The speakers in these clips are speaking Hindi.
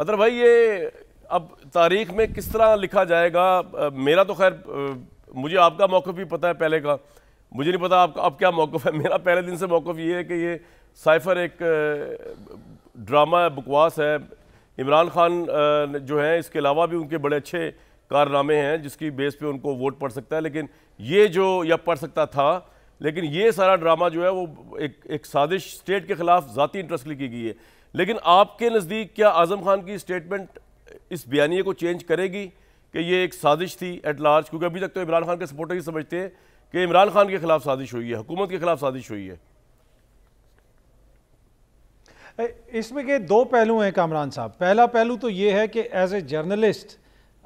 अदर भाई ये अब तारीख में किस तरह लिखा जाएगा मेरा तो खैर मुझे आपका मौक़ भी पता है पहले का मुझे नहीं पता आपका अब क्या मौक़ है मेरा पहले दिन से मौक़ ये है कि ये साइफर एक ड्रामा है बकवास है इमरान खान जो हैं इसके अलावा भी उनके बड़े अच्छे कारनामे हैं जिसकी बेस पे उनको वोट पड़ सकता है लेकिन ये जो या पड़ सकता था लेकिन ये सारा ड्रामा जो है वो एक एक साजिश स्टेट के ख़िलाफ़ ज़ाती इंटरेस्ट लिखी गई है लेकिन आपके नज़दीक क्या आज़म खान की स्टेटमेंट इस बयानी को चेंज करेगी कि ये एक साजिश थी एट लार्ज क्योंकि अभी तक तो इमरान खान के सपोर्टर ही समझते हैं कि इमरान खान के खिलाफ साजिश हुई है हुकूमत के खिलाफ साजिश हुई है इसमें के दो पहलू हैं कामरान साहब पहला पहलू तो ये है कि एज ए जर्नलिस्ट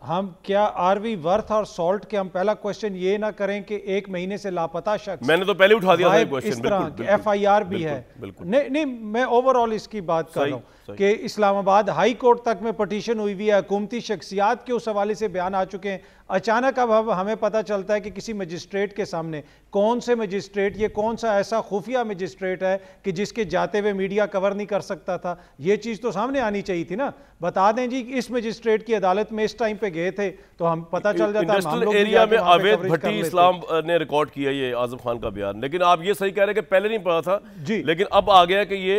हम क्या are we worth our salt के हम पहला क्वेश्चन ये ना करें कि एक महीने से लापता शख्स मैंने तो पहले उठा दिया था क्वेश्चन बिल्कुल एफ आई आर भी है नहीं नहीं मैं ओवरऑल इसकी बात कर रहा हूँ कि इस्लामाबाद हाई कोर्ट तक में पटिशन हुई हुई है हुकूमती शख्सियात के उस हवाले से बयान आ चुके हैं अचानक अब हम हमें पता चलता है कि किसी मजिस्ट्रेट के सामने कौन से मजिस्ट्रेट ये कौन सा ऐसा खुफिया मजिस्ट्रेट है कि जिसके जाते हुए मीडिया कवर नहीं कर सकता था ये चीज़ तो सामने आनी चाहिए थी ना बता दें जी इस मजिस्ट्रेट की अदालत में इस टाइम पे गए थे तो हम पता चल जाता है एरिया में अवैध भट्टी इस्लाम ने रिकॉर्ड किया ये आजम खान का बयान लेकिन आप ये सही कह रहे हैं कि पहले नहीं पता था जी लेकिन अब आ गया कि ये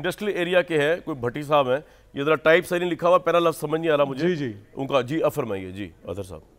इंडस्ट्रियल एरिया के है कोई भट्टी साहब है ये जरा टाइप सही नहीं लिखा हुआ पहला लफ्ज समझ नहीं आ रहा मुझे जी जी उनका जी अफरमाइए जी अजहर साहब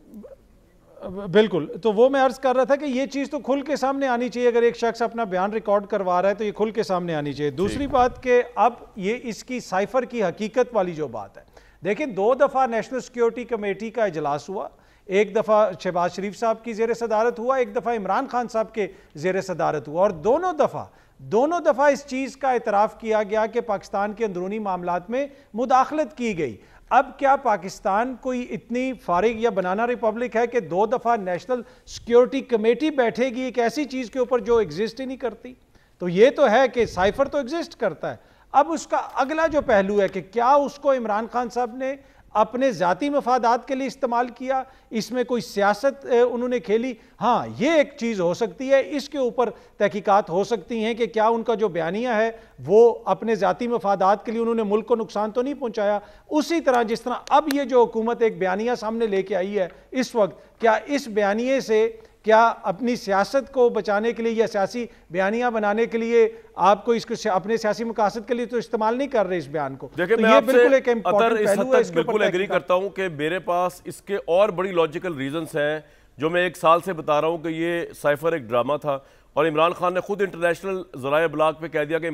बिल्कुल तो वो मैं अर्ज कर रहा था कि ये चीज़ तो खुल के सामने आनी चाहिए अगर एक शख्स अपना बयान रिकॉर्ड करवा रहा है तो ये खुल के सामने आनी चाहिए दूसरी बात कि अब ये इसकी साइफर की हकीकत वाली जो बात है देखिए दो दफ़ा नेशनल सिक्योरिटी कमेटी का इजलास हुआ एक दफ़ा शहबाज शरीफ साहब की जेर सदारत हुआ एक दफ़ा इमरान खान साहब के जेर सदारत हुआ और दोनों दफ़ा दोनों दफ़ा इस चीज़ का इतराफ़ किया गया कि पाकिस्तान के अंदरूनी मामला में मुदाखलत की गई अब क्या पाकिस्तान कोई इतनी फारिग या बनाना रिपब्लिक है कि दो दफ़ा नेशनल सिक्योरिटी कमेटी बैठेगी एक ऐसी चीज़ के ऊपर जो एग्जिस्ट ही नहीं करती तो ये तो है कि साइफर तो एग्जिस्ट करता है अब उसका अगला जो पहलू है कि क्या उसको इमरान खान साहब ने अपने ज़ाती मफादात के लिए इस्तेमाल किया इसमें कोई सियासत उन्होंने खेली हाँ ये एक चीज़ हो सकती है इसके ऊपर तहकीक़त हो सकती हैं कि क्या उनका जो बयानिया है वो अपने ज़ाती मफादात के लिए उन्होंने मुल्क को नुकसान तो नहीं पहुँचाया उसी तरह जिस तरह अब ये जो हुकूमत एक बयानिया सामने लेके आई है इस वक्त क्या इस बयानिए से क्या अपनी सियासत को बचाने के लिए या सियासी बयानियां बनाने के लिए आपको इसको अपने सियासी मकासद के लिए तो इस्तेमाल नहीं कर रहे इस बयान को देखिए तो मैं बिल्कुल एक अतर इस हद तक बिल्कुल एग्री करता हूं कि मेरे पास इसके और बड़ी लॉजिकल रीजंस हैं जो मैं एक साल से बता रहा हूं कि ये साइफर एक ड्रामा था और इमरान खान ने खुद इंटरनेशनल जराए ब्लाक पे कह दिया कि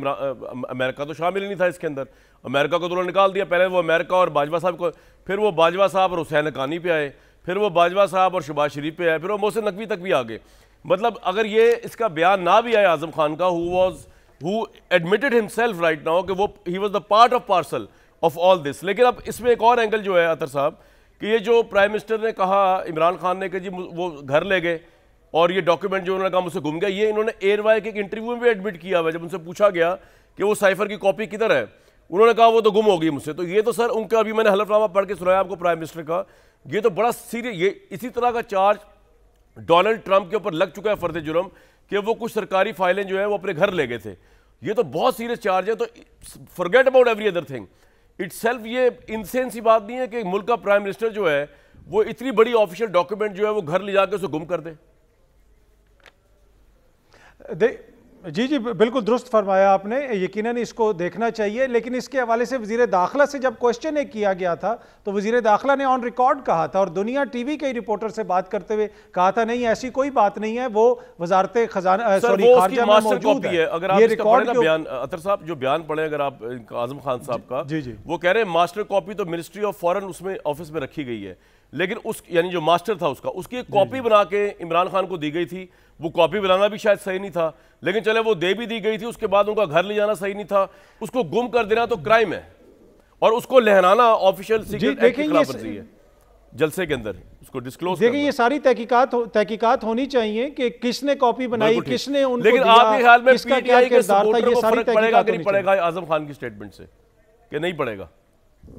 अमेरिका तो शामिल ही नहीं था इसके अंदर अमेरिका को तो निकाल दिया पहले वो अमेरिका और बाजवा साहब को फिर वो बाजवा साहब और हुसैन कानी पे आए फिर वो बाजवा साहब और शबाज शरीफ पे आए फिर वो मोहसिन नकवी तक भी आ गए मतलब अगर ये इसका बयान ना भी आए आजम खान का who was who admitted himself right now कि वो ही was the part of parcel of all this लेकिन अब इसमें एक और एंगल जो है अतर साहब कि ये जो प्राइम मिनिस्टर ने कहा इमरान खान ने कि जी वो घर ले गए और ये डॉक्यूमेंट जो उन्होंने कहा मुझसे घूम गया ये इन्होंने वाई के एक इंटरव्यू में भी एडमिट किया हुआ जब उनसे पूछा गया कि वो साइफर की कॉपी किधर है उन्होंने कहा वो तो गुम हो गई मुझसे तो ये तो सर उनका अभी मैंने हलफनामा पढ़ के सुनाया आपको प्राइम मिनिस्टर का ये तो बड़ा सीरियस ये इसी तरह का चार्ज डोनाल्ड ट्रंप के ऊपर लग चुका है फर्द जुर्म कि वो कुछ सरकारी फाइलें जो है वो अपने घर ले गए थे ये तो बहुत सीरियस चार्ज है तो forget about every other thing itself ये इंसेन सी बात नहीं है कि मुल्क का प्राइम मिनिस्टर जो है वो इतनी बड़ी ऑफिशियल डॉक्यूमेंट जो है वो घर ले जाकर उसे गुम कर दे जी जी बिल्कुल दुरुस्त फरमाया आपने यकीनन इसको देखना चाहिए लेकिन इसके हवाले से वजीर दाखिला से जब क्वेश्चन एक किया गया था तो वजीर दाखिला ने ऑन रिकॉर्ड कहा था और दुनिया टीवी के रिपोर्टर से बात करते हुए कहा था नहीं ऐसी कोई बात नहीं है वो वजारत खजाना सॉरी मौजूद है अगर आप ये रिकॉर्ड बयान अतर साहब जो बयान पढ़े अगर आप आजम खान साहब का जी जी वो कह रहे हैं मास्टर कॉपी तो मिनिस्ट्री ऑफ फॉरन उसमें ऑफिस में रखी गई है लेकिन उस यानी जो मास्टर था उसका उसकी एक कॉपी बना के इमरान खान को दी गई थी वो कॉपी बनाना भी शायद सही नहीं था लेकिन चले वो दे भी दी गई थी उसके बाद उनका घर ले जाना सही नहीं था उसको गुम कर देना तो क्राइम है और उसको लहराना ऑफिशियल है जलसे के अंदर उसको डिस्क्लोज देखिए ये सारी तहकीकात हो, तहकीकात होनी चाहिए कि किसने कॉपी बनाई किसने उनको लेकिन आपके ख्याल में इसका क्या किरदार था ये सारी तहकीकात पड़ेगा आजम खान की स्टेटमेंट से कि नहीं पड़ेगा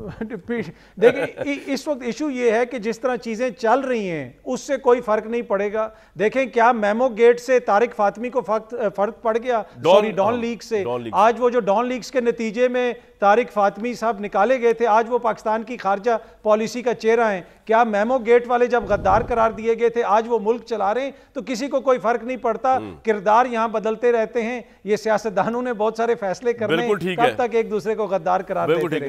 देखिए इस वक्त इशू ये है कि जिस तरह चीज़ें चल रही हैं उससे कोई फर्क नहीं पड़ेगा देखें क्या मेमो गेट से तारिक फातमी को फर्क पड़ गया सॉरी डॉन लीग से आज वो जो डॉन लीग्स के नतीजे में तारिक फातमी साहब निकाले गए थे आज वो पाकिस्तान की खारजा पॉलिसी का चेहरा है क्या मेमो गेट वाले जब गद्दार करार दिए गए थे आज वो मुल्क चला रहे हैं तो किसी को कोई फर्क नहीं पड़ता हम्म। किरदार यहाँ बदलते रहते हैं ये सियासतदानों ने बहुत सारे फैसले करने तब तक एक दूसरे को गद्दार करार